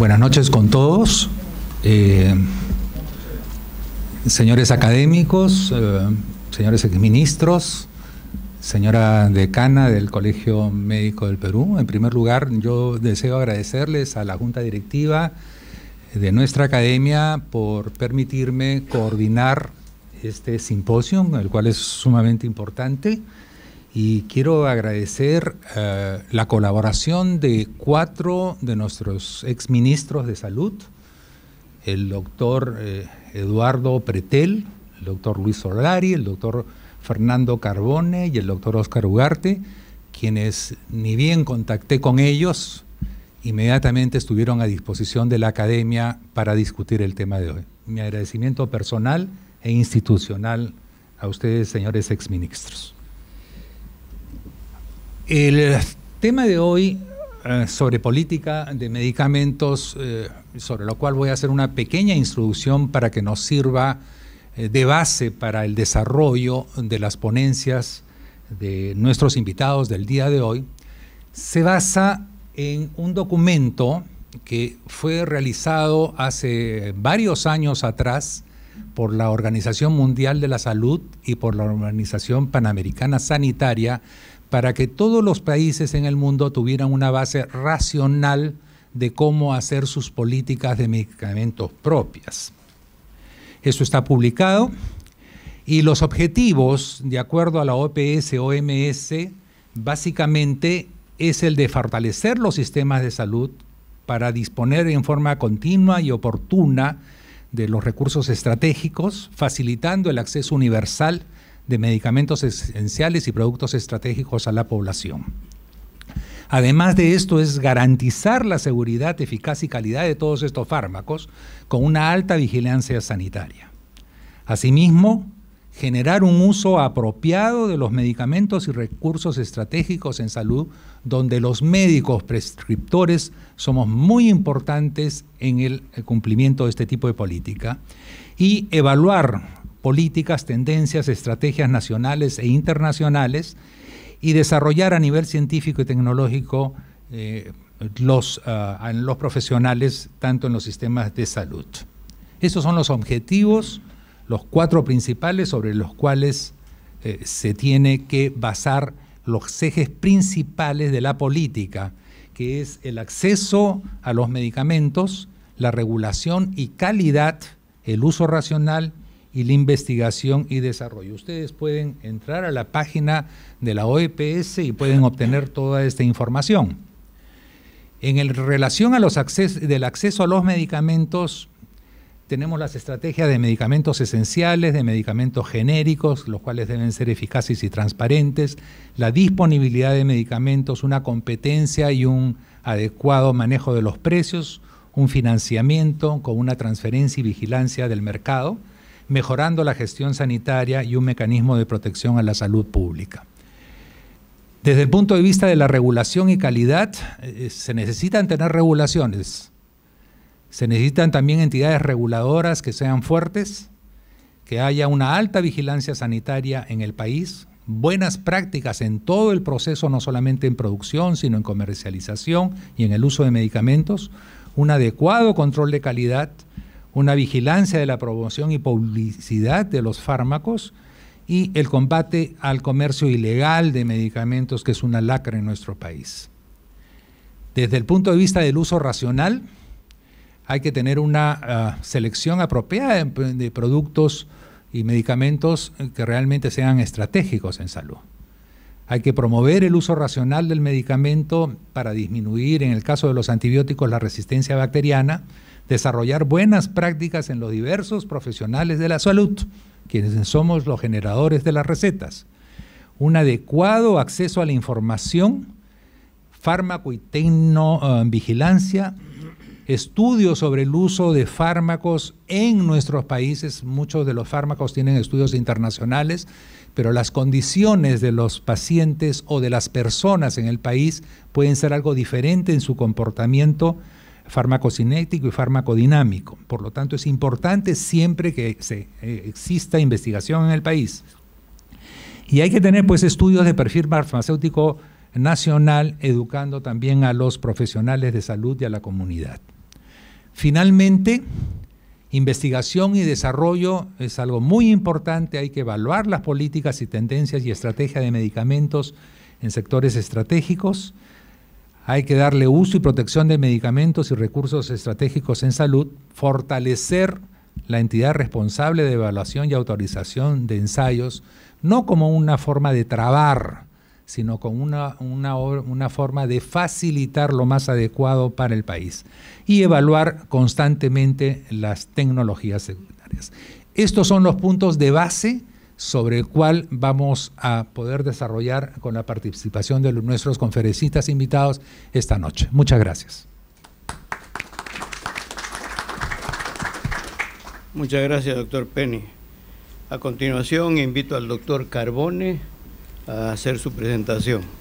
Buenas noches con todos, eh, señores académicos, eh, señores ministros, señora decana del Colegio Médico del Perú. En primer lugar, yo deseo agradecerles a la Junta Directiva de nuestra academia por permitirme coordinar este simposio, el cual es sumamente importante y quiero agradecer eh, la colaboración de cuatro de nuestros exministros de salud, el doctor eh, Eduardo Pretel, el doctor Luis Solari, el doctor Fernando Carbone y el doctor Oscar Ugarte, quienes ni bien contacté con ellos, inmediatamente estuvieron a disposición de la academia para discutir el tema de hoy. Mi agradecimiento personal e institucional a ustedes, señores exministros. El tema de hoy eh, sobre política de medicamentos, eh, sobre lo cual voy a hacer una pequeña introducción para que nos sirva eh, de base para el desarrollo de las ponencias de nuestros invitados del día de hoy, se basa en un documento que fue realizado hace varios años atrás por la Organización Mundial de la Salud y por la Organización Panamericana Sanitaria, para que todos los países en el mundo tuvieran una base racional de cómo hacer sus políticas de medicamentos propias. Eso está publicado y los objetivos, de acuerdo a la OPS, OMS, básicamente es el de fortalecer los sistemas de salud para disponer en forma continua y oportuna de los recursos estratégicos, facilitando el acceso universal de medicamentos esenciales y productos estratégicos a la población. Además de esto es garantizar la seguridad, eficacia y calidad de todos estos fármacos con una alta vigilancia sanitaria. Asimismo, generar un uso apropiado de los medicamentos y recursos estratégicos en salud, donde los médicos prescriptores somos muy importantes en el cumplimiento de este tipo de política, y evaluar políticas, tendencias, estrategias nacionales e internacionales y desarrollar a nivel científico y tecnológico eh, los, ah, los profesionales tanto en los sistemas de salud. Esos son los objetivos, los cuatro principales sobre los cuales eh, se tiene que basar los ejes principales de la política, que es el acceso a los medicamentos, la regulación y calidad, el uso racional y la investigación y desarrollo. Ustedes pueden entrar a la página de la OEPS y pueden obtener toda esta información. En relación a los del acceso a los medicamentos, tenemos las estrategias de medicamentos esenciales, de medicamentos genéricos, los cuales deben ser eficaces y transparentes, la disponibilidad de medicamentos, una competencia y un adecuado manejo de los precios, un financiamiento con una transferencia y vigilancia del mercado, mejorando la gestión sanitaria y un mecanismo de protección a la salud pública. Desde el punto de vista de la regulación y calidad, eh, se necesitan tener regulaciones. Se necesitan también entidades reguladoras que sean fuertes, que haya una alta vigilancia sanitaria en el país, buenas prácticas en todo el proceso, no solamente en producción, sino en comercialización y en el uso de medicamentos, un adecuado control de calidad, una vigilancia de la promoción y publicidad de los fármacos y el combate al comercio ilegal de medicamentos, que es una lacra en nuestro país. Desde el punto de vista del uso racional, hay que tener una ah, selección apropiada de productos y medicamentos que realmente sean estratégicos en salud. Hay que promover el uso racional del medicamento para disminuir, en el caso de los antibióticos, la resistencia bacteriana, desarrollar buenas prácticas en los diversos profesionales de la salud, quienes somos los generadores de las recetas, un adecuado acceso a la información, fármaco y tecno-vigilancia, eh, estudios sobre el uso de fármacos en nuestros países. Muchos de los fármacos tienen estudios internacionales, pero las condiciones de los pacientes o de las personas en el país pueden ser algo diferente en su comportamiento farmacocinético y farmacodinámico. Por lo tanto, es importante siempre que se, eh, exista investigación en el país. Y hay que tener pues estudios de perfil farmacéutico nacional educando también a los profesionales de salud y a la comunidad. Finalmente, investigación y desarrollo es algo muy importante, hay que evaluar las políticas y tendencias y estrategia de medicamentos en sectores estratégicos hay que darle uso y protección de medicamentos y recursos estratégicos en salud, fortalecer la entidad responsable de evaluación y autorización de ensayos, no como una forma de trabar, sino como una, una, una, forma de facilitar lo más adecuado para el país y evaluar constantemente las tecnologías secundarias. Estos son los puntos de base sobre el cual vamos a poder desarrollar con la participación de nuestros conferencistas invitados esta noche. Muchas gracias. Muchas gracias, doctor Penny. A continuación, invito al doctor Carbone a hacer su presentación.